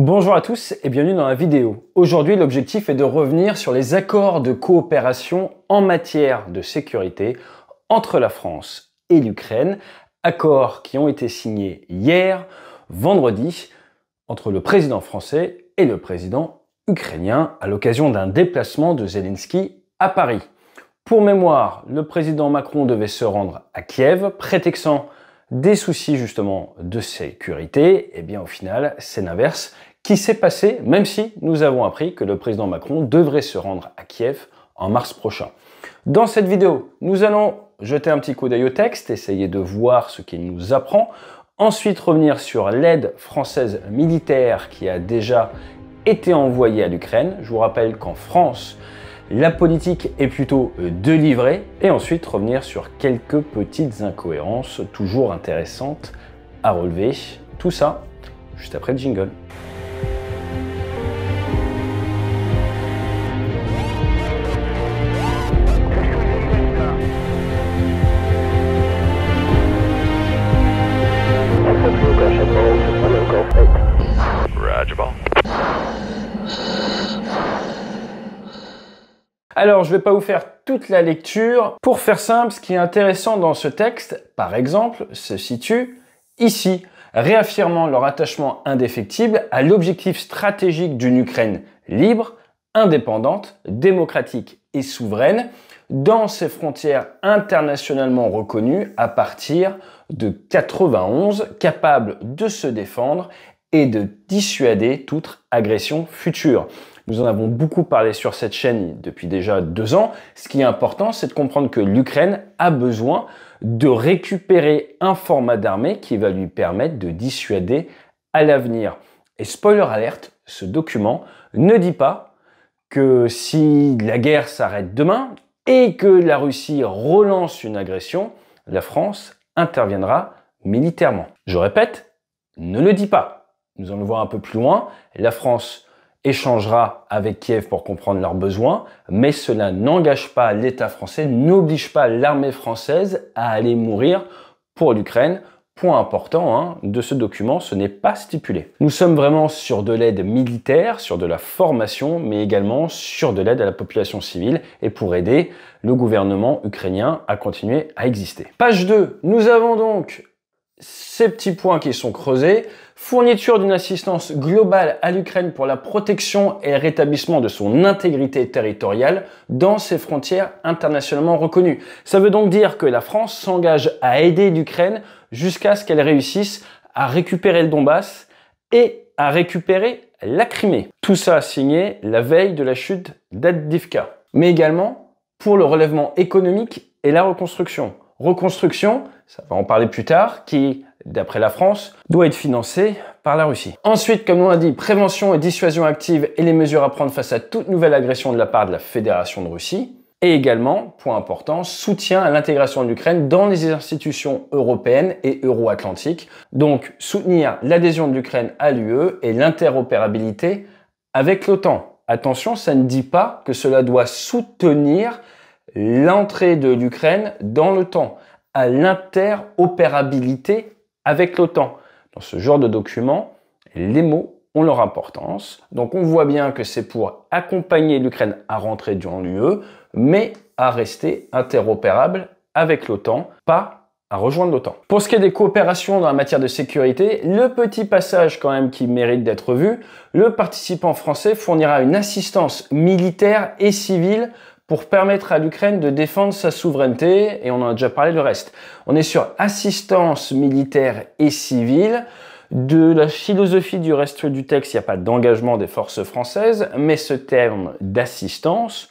Bonjour à tous et bienvenue dans la vidéo. Aujourd'hui, l'objectif est de revenir sur les accords de coopération en matière de sécurité entre la France et l'Ukraine, accords qui ont été signés hier, vendredi, entre le président français et le président ukrainien à l'occasion d'un déplacement de Zelensky à Paris. Pour mémoire, le président Macron devait se rendre à Kiev, prétextant des soucis justement de sécurité, et eh bien au final, c'est l'inverse qui s'est passé même si nous avons appris que le président Macron devrait se rendre à Kiev en mars prochain. Dans cette vidéo, nous allons jeter un petit coup d'œil au texte, essayer de voir ce qu'il nous apprend, ensuite revenir sur l'aide française militaire qui a déjà été envoyée à l'Ukraine. Je vous rappelle qu'en France, la politique est plutôt euh, délivrée. et ensuite revenir sur quelques petites incohérences toujours intéressantes à relever. Tout ça juste après le jingle. Alors, je ne vais pas vous faire toute la lecture. Pour faire simple, ce qui est intéressant dans ce texte, par exemple, se situe ici, réaffirmant leur attachement indéfectible à l'objectif stratégique d'une Ukraine libre, indépendante, démocratique et souveraine, dans ses frontières internationalement reconnues à partir de 91, capable de se défendre et de dissuader toute agression future. Nous en avons beaucoup parlé sur cette chaîne depuis déjà deux ans. Ce qui est important, c'est de comprendre que l'Ukraine a besoin de récupérer un format d'armée qui va lui permettre de dissuader à l'avenir. Et spoiler alerte, ce document ne dit pas que si la guerre s'arrête demain et que la Russie relance une agression, la France interviendra militairement. Je répète, ne le dit pas nous allons voir un peu plus loin, la France échangera avec Kiev pour comprendre leurs besoins, mais cela n'engage pas l'État français, n'oblige pas l'armée française à aller mourir pour l'Ukraine. Point important hein, de ce document, ce n'est pas stipulé. Nous sommes vraiment sur de l'aide militaire, sur de la formation, mais également sur de l'aide à la population civile et pour aider le gouvernement ukrainien à continuer à exister. Page 2, nous avons donc ces petits points qui sont creusés, fourniture d'une assistance globale à l'Ukraine pour la protection et le rétablissement de son intégrité territoriale dans ses frontières internationalement reconnues. Ça veut donc dire que la France s'engage à aider l'Ukraine jusqu'à ce qu'elle réussisse à récupérer le Donbass et à récupérer la Crimée. Tout ça signé la veille de la chute d'Addivka. mais également pour le relèvement économique et la reconstruction reconstruction, ça va en parler plus tard, qui, d'après la France, doit être financée par la Russie. Ensuite, comme on l'a dit, prévention et dissuasion active et les mesures à prendre face à toute nouvelle agression de la part de la Fédération de Russie. Et également, point important, soutien à l'intégration de l'Ukraine dans les institutions européennes et euro-atlantiques. Donc, soutenir l'adhésion de l'Ukraine à l'UE et l'interopérabilité avec l'OTAN. Attention, ça ne dit pas que cela doit soutenir l'entrée de l'Ukraine dans l'OTAN, à l'interopérabilité avec l'OTAN. Dans ce genre de document, les mots ont leur importance. Donc on voit bien que c'est pour accompagner l'Ukraine à rentrer dans l'UE, mais à rester interopérable avec l'OTAN, pas à rejoindre l'OTAN. Pour ce qui est des coopérations dans la matière de sécurité, le petit passage quand même qui mérite d'être vu, le participant français fournira une assistance militaire et civile pour permettre à l'Ukraine de défendre sa souveraineté, et on en a déjà parlé le reste. On est sur assistance militaire et civile. De la philosophie du reste du texte, il n'y a pas d'engagement des forces françaises, mais ce terme d'assistance,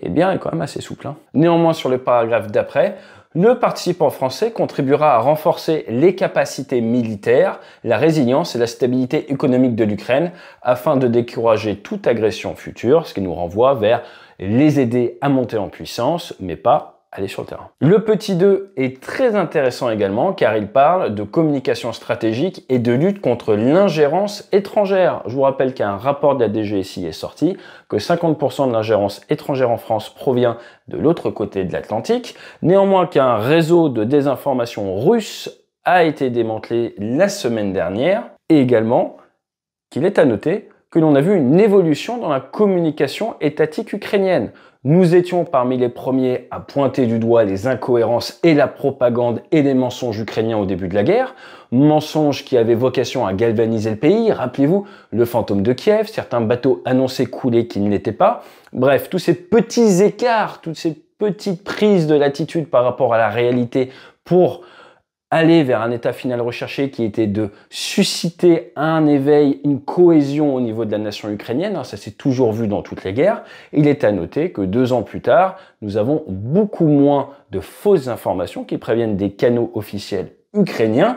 eh bien, est quand même assez souple. Hein. Néanmoins, sur le paragraphe d'après, le participant français contribuera à renforcer les capacités militaires, la résilience et la stabilité économique de l'Ukraine afin de décourager toute agression future, ce qui nous renvoie vers les aider à monter en puissance, mais pas aller sur le terrain. Le petit 2 est très intéressant également car il parle de communication stratégique et de lutte contre l'ingérence étrangère. Je vous rappelle qu'un rapport de la DGSI est sorti, que 50% de l'ingérence étrangère en France provient de l'autre côté de l'Atlantique, néanmoins qu'un réseau de désinformation russe a été démantelé la semaine dernière, et également qu'il est à noter que l'on a vu une évolution dans la communication étatique ukrainienne. Nous étions parmi les premiers à pointer du doigt les incohérences et la propagande et les mensonges ukrainiens au début de la guerre, mensonges qui avaient vocation à galvaniser le pays, rappelez-vous, le fantôme de Kiev, certains bateaux annoncés coulés qui ne l'étaient pas, bref, tous ces petits écarts, toutes ces petites prises de latitude par rapport à la réalité pour aller vers un état final recherché qui était de susciter un éveil, une cohésion au niveau de la nation ukrainienne. Hein, ça s'est toujours vu dans toutes les guerres. Il est à noter que deux ans plus tard, nous avons beaucoup moins de fausses informations qui préviennent des canaux officiels ukrainiens.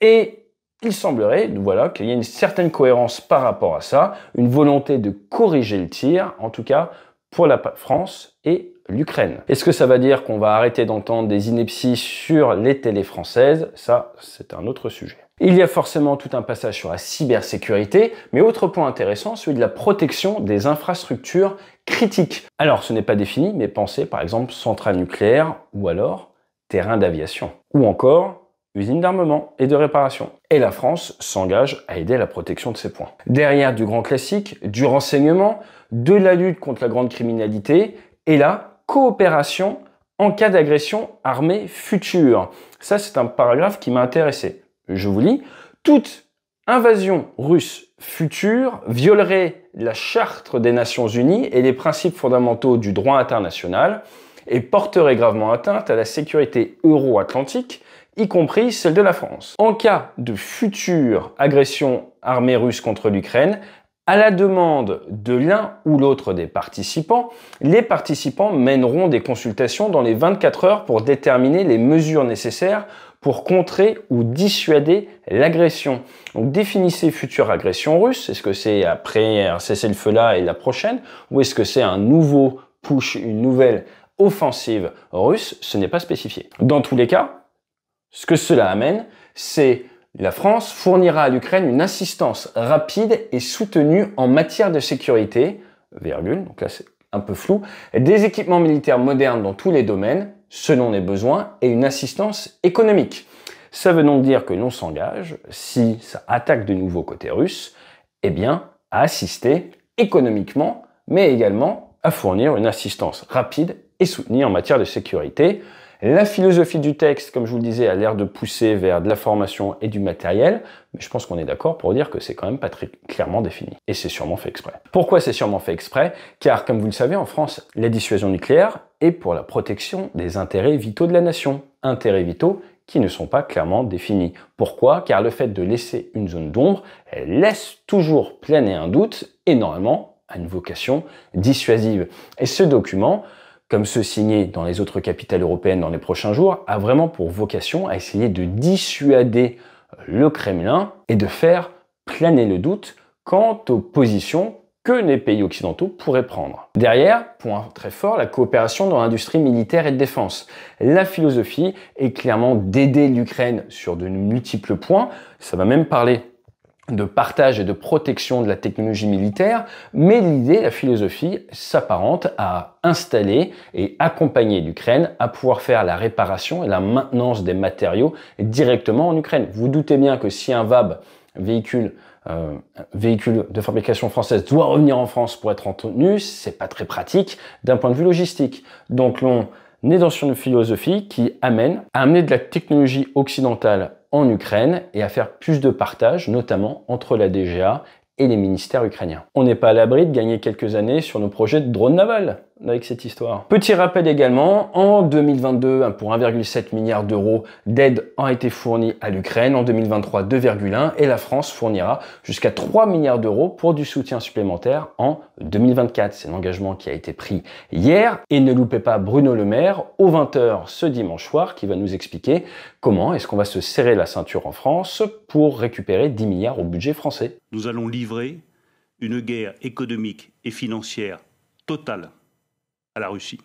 Et il semblerait voilà, qu'il y ait une certaine cohérence par rapport à ça, une volonté de corriger le tir, en tout cas pour la France et l'Ukraine. Est-ce que ça va dire qu'on va arrêter d'entendre des inepties sur les télés françaises Ça, c'est un autre sujet. Il y a forcément tout un passage sur la cybersécurité, mais autre point intéressant, celui de la protection des infrastructures critiques. Alors, ce n'est pas défini, mais pensez par exemple centrale nucléaire ou alors terrain d'aviation. Ou encore usine d'armement et de réparation. Et la France s'engage à aider à la protection de ces points. Derrière du grand classique, du renseignement, de la lutte contre la grande criminalité, et là, coopération en cas d'agression armée future. Ça, c'est un paragraphe qui m'a intéressé. Je vous lis. Toute invasion russe future violerait la charte des Nations Unies et les principes fondamentaux du droit international et porterait gravement atteinte à la sécurité euro-atlantique, y compris celle de la France. En cas de future agression armée russe contre l'Ukraine, à la demande de l'un ou l'autre des participants, les participants mèneront des consultations dans les 24 heures pour déterminer les mesures nécessaires pour contrer ou dissuader l'agression. Donc définissez future agression russe, est-ce que c'est après un cessez-le-feu là et la prochaine, ou est-ce que c'est un nouveau push, une nouvelle offensive russe, ce n'est pas spécifié. Dans tous les cas, ce que cela amène, c'est la France fournira à l'Ukraine une assistance rapide et soutenue en matière de sécurité, donc là c'est un peu flou, des équipements militaires modernes dans tous les domaines, selon les besoins, et une assistance économique. Ça veut donc dire que l'on s'engage, si ça attaque de nouveau côté russe, eh bien, à assister économiquement, mais également à fournir une assistance rapide et soutenue en matière de sécurité. La philosophie du texte, comme je vous le disais, a l'air de pousser vers de la formation et du matériel, mais je pense qu'on est d'accord pour dire que c'est quand même pas très clairement défini. Et c'est sûrement fait exprès. Pourquoi c'est sûrement fait exprès Car, comme vous le savez, en France, la dissuasion nucléaire est pour la protection des intérêts vitaux de la nation. Intérêts vitaux qui ne sont pas clairement définis. Pourquoi Car le fait de laisser une zone d'ombre laisse toujours planer un doute et normalement à une vocation dissuasive. Et ce document, comme ceux signés dans les autres capitales européennes dans les prochains jours, a vraiment pour vocation à essayer de dissuader euh, le Kremlin et de faire planer le doute quant aux positions que les pays occidentaux pourraient prendre. Derrière, point très fort, la coopération dans l'industrie militaire et de défense. La philosophie est clairement d'aider l'Ukraine sur de multiples points. Ça va même parler de partage et de protection de la technologie militaire, mais l'idée, la philosophie s'apparente à installer et accompagner l'Ukraine à pouvoir faire la réparation et la maintenance des matériaux directement en Ukraine. Vous, doutez bien que si un VAB véhicule euh, véhicule de fabrication française doit revenir en France pour être entretenu, c'est pas très pratique d'un point de vue logistique. Donc l'on Née dans une philosophie qui amène à amener de la technologie occidentale en Ukraine et à faire plus de partage, notamment entre la DGA et les ministères ukrainiens. On n'est pas à l'abri de gagner quelques années sur nos projets de drones navals avec cette histoire. Petit rappel également, en 2022, pour 1,7 milliard d'euros d'aide a été fournie à l'Ukraine, en 2023 2,1 et la France fournira jusqu'à 3 milliards d'euros pour du soutien supplémentaire en 2024. C'est l'engagement qui a été pris hier et ne loupez pas Bruno Le Maire au 20h ce dimanche soir qui va nous expliquer comment est-ce qu'on va se serrer la ceinture en France pour récupérer 10 milliards au budget français. Nous allons livrer une guerre économique et financière totale à la Russie.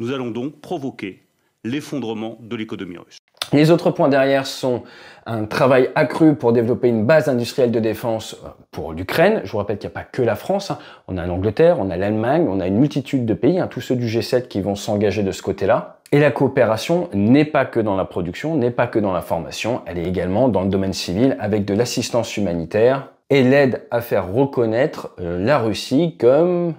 Nous allons donc provoquer l'effondrement de l'économie russe. Les autres points derrière sont un travail accru pour développer une base industrielle de défense euh, pour l'Ukraine. Je vous rappelle qu'il n'y a pas que la France. Hein. On a l'Angleterre, on a l'Allemagne, on a une multitude de pays, hein. tous ceux du G7 qui vont s'engager de ce côté-là. Et la coopération n'est pas que dans la production, n'est pas que dans la formation, elle est également dans le domaine civil avec de l'assistance humanitaire et l'aide à faire reconnaître euh, la Russie comme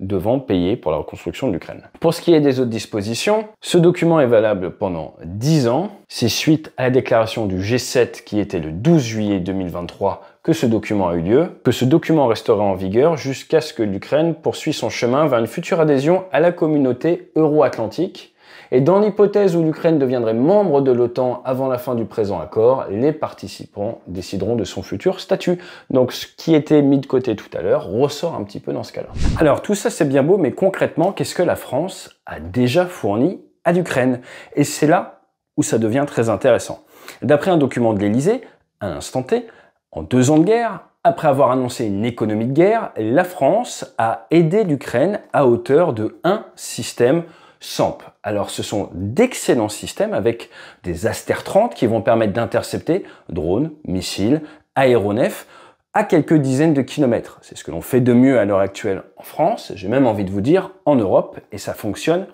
devant payer pour la reconstruction de l'Ukraine. Pour ce qui est des autres dispositions, ce document est valable pendant 10 ans. C'est suite à la déclaration du G7 qui était le 12 juillet 2023 que ce document a eu lieu, que ce document restera en vigueur jusqu'à ce que l'Ukraine poursuive son chemin vers une future adhésion à la communauté euro-atlantique et dans l'hypothèse où l'Ukraine deviendrait membre de l'OTAN avant la fin du présent accord, les participants décideront de son futur statut. Donc ce qui était mis de côté tout à l'heure ressort un petit peu dans ce cas-là. Alors tout ça c'est bien beau, mais concrètement, qu'est-ce que la France a déjà fourni à l'Ukraine Et c'est là où ça devient très intéressant. D'après un document de l'Elysée, à instant T, en deux ans de guerre, après avoir annoncé une économie de guerre, la France a aidé l'Ukraine à hauteur de un système SAMP. Alors ce sont d'excellents systèmes avec des Aster 30 qui vont permettre d'intercepter drones, missiles, aéronefs à quelques dizaines de kilomètres. C'est ce que l'on fait de mieux à l'heure actuelle en France, j'ai même envie de vous dire en Europe, et ça fonctionne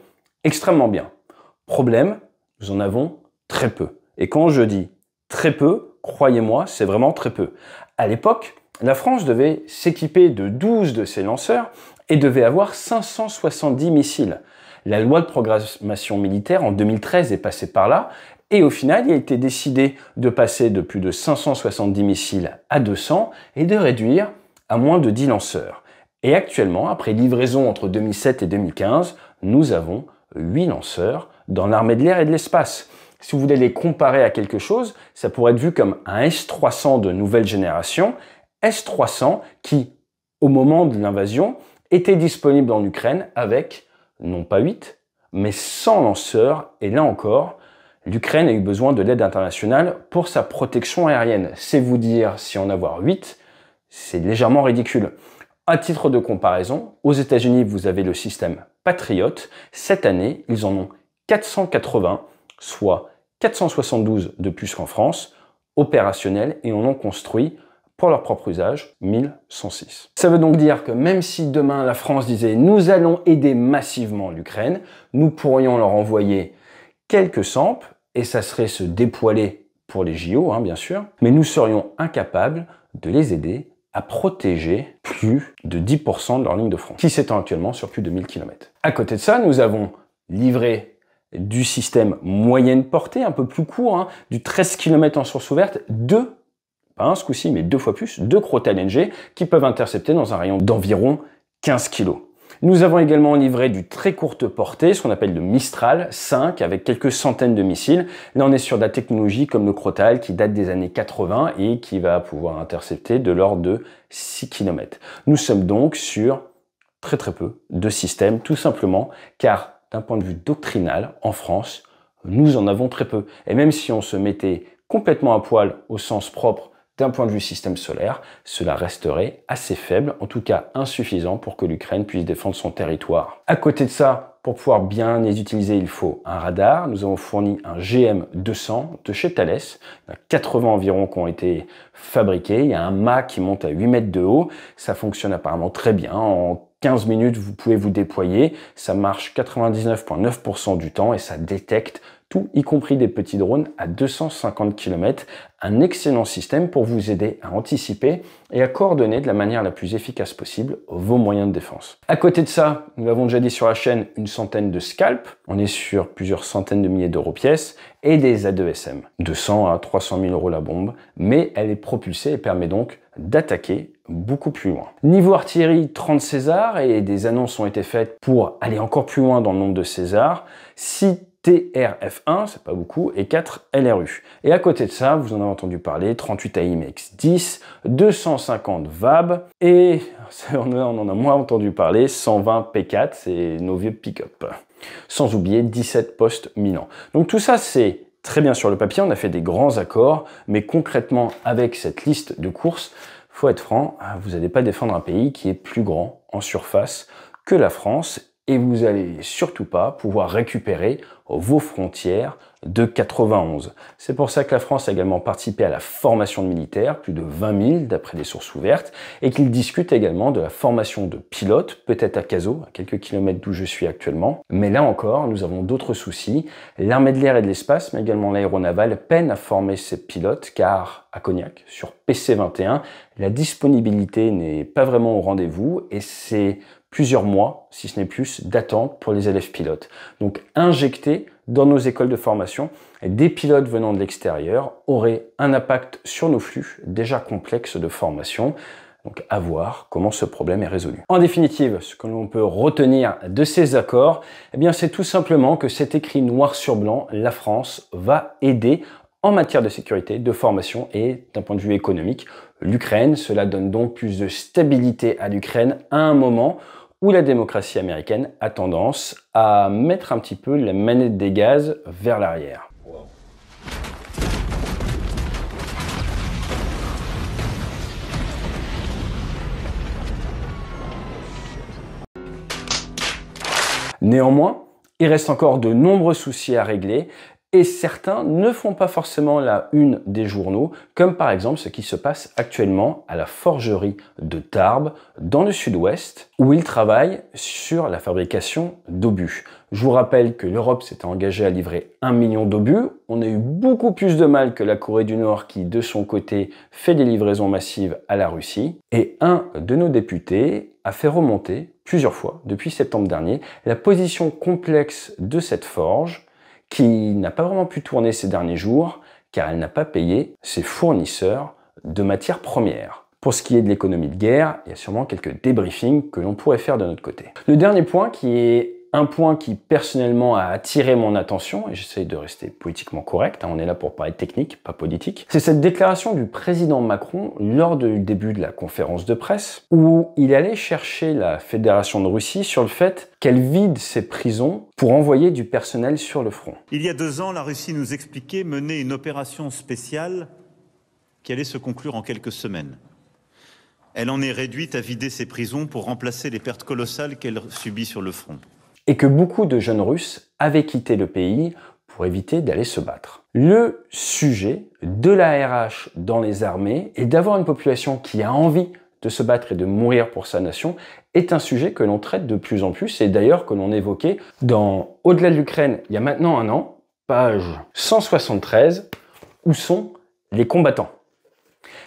extrêmement bien. Problème, nous en avons très peu. Et quand je dis très peu, croyez-moi, c'est vraiment très peu. À l'époque, la France devait s'équiper de 12 de ces lanceurs et devait avoir 570 missiles. La loi de programmation militaire en 2013 est passée par là et au final, il a été décidé de passer de plus de 570 missiles à 200 et de réduire à moins de 10 lanceurs. Et actuellement, après livraison entre 2007 et 2015, nous avons 8 lanceurs dans l'armée de l'air et de l'espace. Si vous voulez les comparer à quelque chose, ça pourrait être vu comme un S-300 de nouvelle génération, S-300 qui, au moment de l'invasion, était disponible en Ukraine avec non pas 8, mais 100 lanceurs. Et là encore, l'Ukraine a eu besoin de l'aide internationale pour sa protection aérienne. C'est vous dire si en avoir 8, c'est légèrement ridicule. À titre de comparaison, aux États-Unis, vous avez le système Patriot. Cette année, ils en ont 480, soit 472 de plus qu'en France, opérationnels et en ont construit leur propre usage, 1106. Ça veut donc dire que même si demain la France disait nous allons aider massivement l'Ukraine, nous pourrions leur envoyer quelques samples, et ça serait se dépoiler pour les JO, hein, bien sûr, mais nous serions incapables de les aider à protéger plus de 10% de leur ligne de front, qui s'étend actuellement sur plus de 1000 km. À côté de ça, nous avons livré du système moyenne portée, un peu plus court, hein, du 13 km en source ouverte, deux pas un ce ci mais deux fois plus, de Crotal NG qui peuvent intercepter dans un rayon d'environ 15 kg. Nous avons également livré du très courte portée, ce qu'on appelle le Mistral 5, avec quelques centaines de missiles. Là, on est sur de la technologie comme le Crotal, qui date des années 80 et qui va pouvoir intercepter de l'ordre de 6 km. Nous sommes donc sur très très peu de systèmes, tout simplement, car d'un point de vue doctrinal, en France, nous en avons très peu. Et même si on se mettait complètement à poil au sens propre d'un point de vue système solaire, cela resterait assez faible, en tout cas insuffisant pour que l'Ukraine puisse défendre son territoire. À côté de ça, pour pouvoir bien les utiliser, il faut un radar. Nous avons fourni un GM200 de chez Thales. Il y a 80 environ qui ont été fabriqués. Il y a un mât qui monte à 8 mètres de haut. Ça fonctionne apparemment très bien. En 15 minutes, vous pouvez vous déployer. Ça marche 99,9% du temps et ça détecte y compris des petits drones à 250 km, un excellent système pour vous aider à anticiper et à coordonner de la manière la plus efficace possible vos moyens de défense. À côté de ça, nous l'avons déjà dit sur la chaîne, une centaine de scalps, on est sur plusieurs centaines de milliers d'euros pièces, et des A2SM, 200 à 300 000 euros la bombe, mais elle est propulsée et permet donc d'attaquer beaucoup plus loin. Niveau artillerie, 30 césar et des annonces ont été faites pour aller encore plus loin dans le nombre de César. Si TRF1, c'est pas beaucoup, et 4 LRU. Et à côté de ça, vous en avez entendu parler, 38 AIMX 10, 250 VAB, et on en a moins entendu parler, 120 P4, c'est nos vieux pick-up. Sans oublier 17 postes Milan. Donc tout ça, c'est très bien sur le papier, on a fait des grands accords, mais concrètement, avec cette liste de courses, faut être franc, hein, vous n'allez pas défendre un pays qui est plus grand en surface que la France et vous allez surtout pas pouvoir récupérer vos frontières de 91. C'est pour ça que la France a également participé à la formation de militaires, plus de 20 000 d'après les sources ouvertes, et qu'ils discutent également de la formation de pilotes, peut-être à Cazaux, à quelques kilomètres d'où je suis actuellement. Mais là encore, nous avons d'autres soucis. L'armée de l'air et de l'espace, mais également l'aéronavale, peine à former ses pilotes, car à Cognac, sur PC-21, la disponibilité n'est pas vraiment au rendez-vous, et c'est plusieurs mois, si ce n'est plus, d'attente pour les élèves pilotes. Donc injecter dans nos écoles de formation des pilotes venant de l'extérieur aurait un impact sur nos flux déjà complexes de formation. Donc à voir comment ce problème est résolu. En définitive, ce que l'on peut retenir de ces accords, eh bien c'est tout simplement que cet écrit noir sur blanc, la France va aider en matière de sécurité, de formation et d'un point de vue économique l'Ukraine. Cela donne donc plus de stabilité à l'Ukraine à un moment où la démocratie américaine a tendance à mettre un petit peu la manette des gaz vers l'arrière. Néanmoins, il reste encore de nombreux soucis à régler et certains ne font pas forcément la une des journaux, comme par exemple ce qui se passe actuellement à la forgerie de Tarbes, dans le sud-ouest, où ils travaillent sur la fabrication d'obus. Je vous rappelle que l'Europe s'était engagée à livrer un million d'obus. On a eu beaucoup plus de mal que la Corée du Nord qui, de son côté, fait des livraisons massives à la Russie. Et un de nos députés a fait remonter plusieurs fois, depuis septembre dernier, la position complexe de cette forge qui n'a pas vraiment pu tourner ces derniers jours car elle n'a pas payé ses fournisseurs de matières premières. Pour ce qui est de l'économie de guerre, il y a sûrement quelques débriefings que l'on pourrait faire de notre côté. Le dernier point qui est un point qui personnellement a attiré mon attention, et j'essaie de rester politiquement correct, hein, on est là pour parler technique, pas politique, c'est cette déclaration du président Macron lors du début de la conférence de presse, où il allait chercher la Fédération de Russie sur le fait qu'elle vide ses prisons pour envoyer du personnel sur le front. Il y a deux ans, la Russie nous expliquait mener une opération spéciale qui allait se conclure en quelques semaines. Elle en est réduite à vider ses prisons pour remplacer les pertes colossales qu'elle subit sur le front et que beaucoup de jeunes Russes avaient quitté le pays pour éviter d'aller se battre. Le sujet de la RH dans les armées et d'avoir une population qui a envie de se battre et de mourir pour sa nation est un sujet que l'on traite de plus en plus et d'ailleurs que l'on évoquait dans Au-delà de l'Ukraine il y a maintenant un an, page 173, où sont les combattants.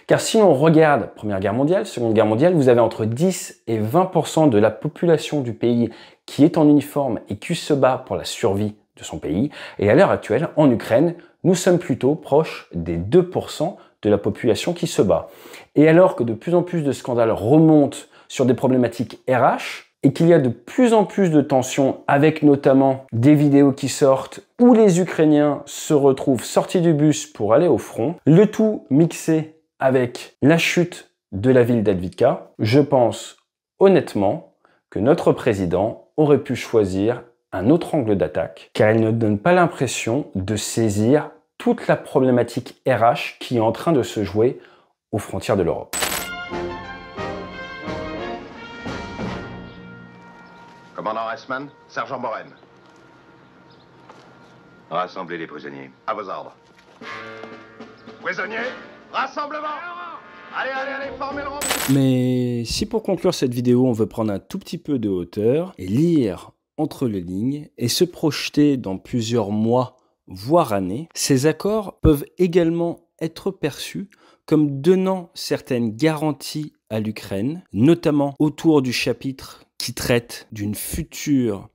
Car si on regarde Première Guerre mondiale, Seconde Guerre mondiale, vous avez entre 10 et 20% de la population du pays qui est en uniforme et qui se bat pour la survie de son pays. Et à l'heure actuelle, en Ukraine, nous sommes plutôt proches des 2% de la population qui se bat. Et alors que de plus en plus de scandales remontent sur des problématiques RH, et qu'il y a de plus en plus de tensions avec notamment des vidéos qui sortent où les Ukrainiens se retrouvent sortis du bus pour aller au front, le tout mixé avec la chute de la ville d'Advika, je pense honnêtement que notre président aurait pu choisir un autre angle d'attaque, car il ne donne pas l'impression de saisir toute la problématique RH qui est en train de se jouer aux frontières de l'Europe. Commandant Reisman, sergent Boren. Rassemblez les prisonniers. À vos ordres. Prisonniers Rassemblement Allez, allez, allez, Mais si pour conclure cette vidéo, on veut prendre un tout petit peu de hauteur et lire entre les lignes et se projeter dans plusieurs mois, voire années, ces accords peuvent également être perçus comme donnant certaines garanties à l'Ukraine, notamment autour du chapitre qui traite d'une future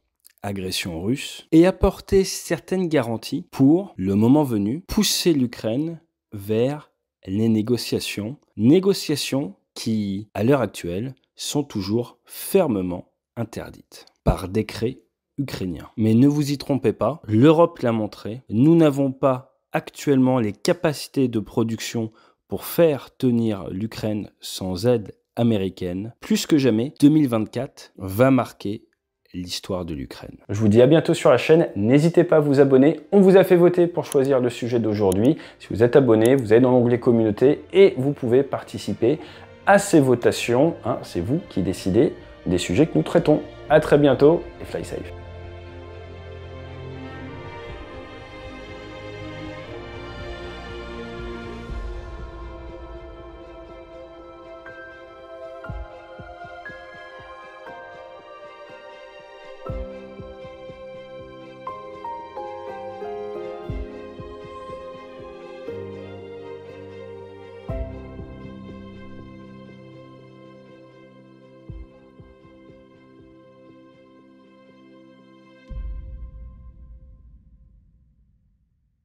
agression russe, et apporter certaines garanties pour, le moment venu, pousser l'Ukraine vers les négociations, négociations qui, à l'heure actuelle, sont toujours fermement interdites par décret ukrainien. Mais ne vous y trompez pas, l'Europe l'a montré, nous n'avons pas actuellement les capacités de production pour faire tenir l'Ukraine sans aide américaine. Plus que jamais, 2024 va marquer l'histoire de l'Ukraine. Je vous dis à bientôt sur la chaîne, n'hésitez pas à vous abonner, on vous a fait voter pour choisir le sujet d'aujourd'hui. Si vous êtes abonné, vous allez dans l'onglet communauté et vous pouvez participer à ces votations, hein, c'est vous qui décidez des sujets que nous traitons. À très bientôt et fly safe.